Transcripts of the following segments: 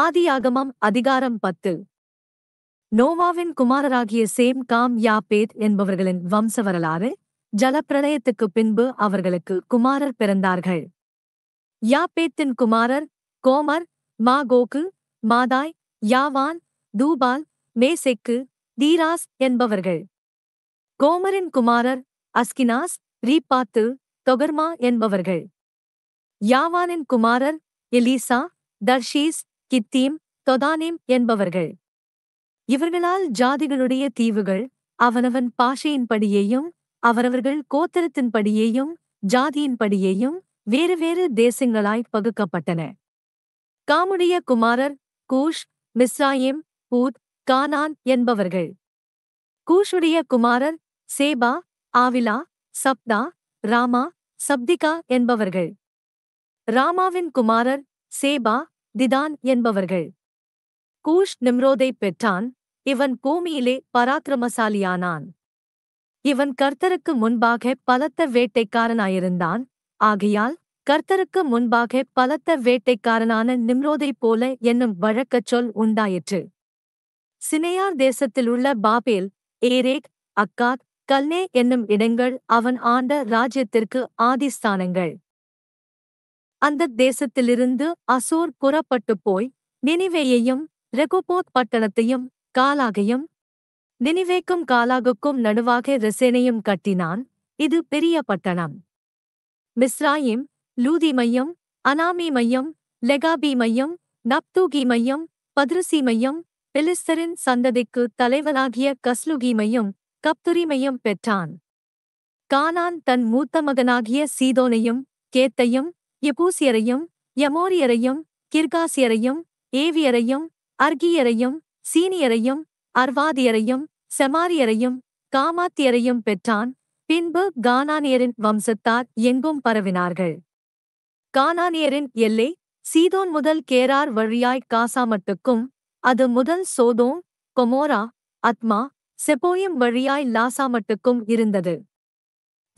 ஆதியாகமம் அதிகாரம் பத்து நோவாவின் குமாரராகிய சேம் காம் யாபேத் என்பவர்களின் வம்ச வரலாறு ஜலப்பிரளயத்துக்கு பின்பு அவர்களுக்கு குமாரர் பிறந்தார்கள் யாபேத்தின் குமாரர் கோமர் மா கோகு மாதாய் யாவான் தூபால் மேசெக்கு தீராஸ் என்பவர்கள் கோமரின் குமாரர் அஸ்கினாஸ் ரீபாத்து தொகர்மா என்பவர்கள் யாவானின் குமாரர் எலிசா தர்ஷீஸ் கித்தீம் தொதானிம் என்பவர்கள் இவர்களால் ஜாதிகளுடைய தீவுகள் அவனவன் பாஷையின்படியேயும் அவரவர்கள் கோத்திரத்தின்படியேயும் ஜாதியின்படியேயும் வேறு வேறு தேசங்களாய் பகுக்கப்பட்டன காமுடைய குமாரர் கூஷ் மிஸ்ராயிம் பூத் கானான் என்பவர்கள் கூஷுடைய குமாரர் சேபா ஆவிலா சப்தா ராமா சப்திகா என்பவர்கள் ராமாவின் குமாரர் சேபா திதான் என்பவர்கள் கூஷ் நிம்ரோதை பெற்றான் இவன் பூமியிலே பராக்கிரமசாலியானான் இவன் கர்த்தருக்கு முன்பாக பலத்த வேட்டைக்காரனாயிருந்தான் ஆகையால் கர்த்தருக்கு முன்பாக பலத்த வேட்டைக்காரனான நிம்ரோதை போல என்னும் வழக்கச் சொல் உண்டாயிற்று சினையார் தேசத்திலுள்ள பாபேல் ஏரேக் அக்காத் கல்னே என்னும் இடங்கள் அவன் ஆண்ட ராஜ்யத்திற்கு ஆதிஸ்தானங்கள் அந்த தேசத்திலிருந்து அசோர் புறப்பட்டுப் போய் நினிவேயையும் ரெகுபோத் பட்டணத்தையும் காலாகையும் நினிவேக்கும் காலாகுக்கும் நடுவாக ரெசேனையும் கட்டினான் இது பெரிய பட்டணம் மிஸ்ராயிம் லூதி மையம் அனாமி மையம் லெகாபி மையம் நப்தூகி மையம் பத்ருசி மையம் பெலிஸ்தரின் சந்ததிக்கு தலைவனாகிய கஸ்லுகி மையம் கப்துரி மையம் பெற்றான் கானான் தன் மூத்த மகனாகிய சீதோனையும் கேத்தையும் எபூசியரையும் எமோரியரையும் கிர்காசியரையும் ஏவியரையும் அர்கியரையும் சீனியரையும் அர்வாதியரையும் செமாரியரையும் காமாத்தியரையும் பெற்றான் பின்பு கானானியரின் வம்சத்தார் எங்கும் பரவினார்கள் கானானியரின் எல்லை சீதோன் முதல் கேரார் வழியாய் மட்டுக்கும் அது முதல் சோதோம் கொமோரா அத்மா செப்போயம் வழியாய் லாசாமட்டுக்கும் இருந்தது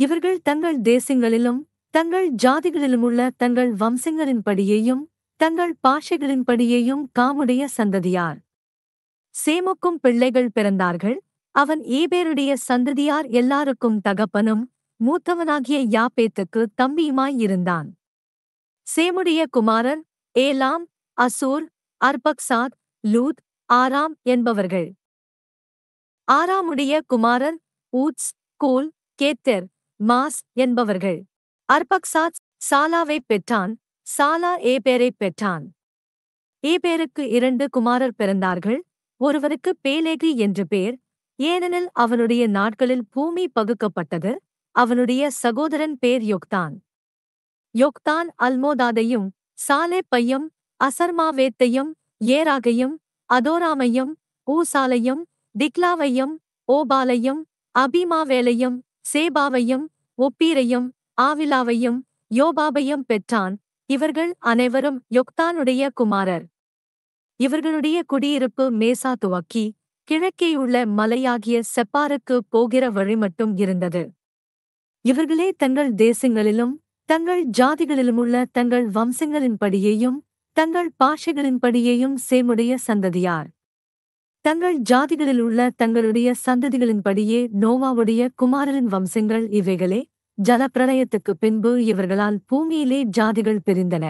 இவர்கள் தங்கள் தேசங்களிலும் தங்கள் ஜாதிகளிலும் உள்ள தங்கள் வம்சங்களின்படியேயும் தங்கள் பாஷைகளின்படியேயும் காமுடைய சந்ததியார் சேமுக்கும் பிள்ளைகள் பிறந்தார்கள் அவன் ஏபேருடைய சந்ததியார் எல்லாருக்கும் தகப்பனும் மூத்தவனாகிய யாப்பேத்துக்கு தம்பியுமாயிருந்தான் சேமுடைய குமாரர் ஏலாம் அசூர் அர்பக்சாத் லூத் ஆராம் என்பவர்கள் ஆராமுடைய குமாரர் ஊட்ஸ் கூல் கேத்தர் மாஸ் என்பவர்கள் அர்பக்சாத் சாலாவை பெற்றான் சாலா ஏபேரை பெற்றான் ஏபேருக்கு இரண்டு குமாரர் பிறந்தார்கள் ஒருவருக்கு பேலேகு என்று பேர் ஏனெனில் அவனுடைய நாட்களில் பூமி பகுக்கப்பட்டது அவனுடைய சகோதரன் பேர் யொக்தான் யொக்தான் அல்மோதாதையும் சாலே பையம் அசர்மாவேத்தையும் ஏராகையும் அதோராமையும் ஊசாலையும் திக்லாவையும் ஓபாலையும் அபிமாவேலையும் சேபாவையும் ஒப்பீரையும் ஆவிலாவையும் யோபாபையும் பெற்றான் இவர்கள் அனைவரும் யொக்தானுடைய குமாரர் இவர்களுடைய குடியிருப்பு மேசா துவக்கி கிழக்கேயுள்ள மலையாகிய செப்பாருக்கு போகிற வழி மட்டும் இருந்தது இவர்களே தங்கள் தேசங்களிலும் தங்கள் ஜாதிகளிலுமுள்ள தங்கள் வம்சங்களின்படியேயும் தங்கள் பாஷைகளின்படியேயும் சேமுடைய சந்ததியார் தங்கள் ஜாதிகளில் உள்ள தங்களுடைய சந்ததிகளின்படியே நோவாவுடைய குமாரரின் வம்சங்கள் இவைகளே ஜலப்பிரளயத்துக்கு பின்பு இவர்களால் பூமியிலே ஜாதிகள் பிரிந்தன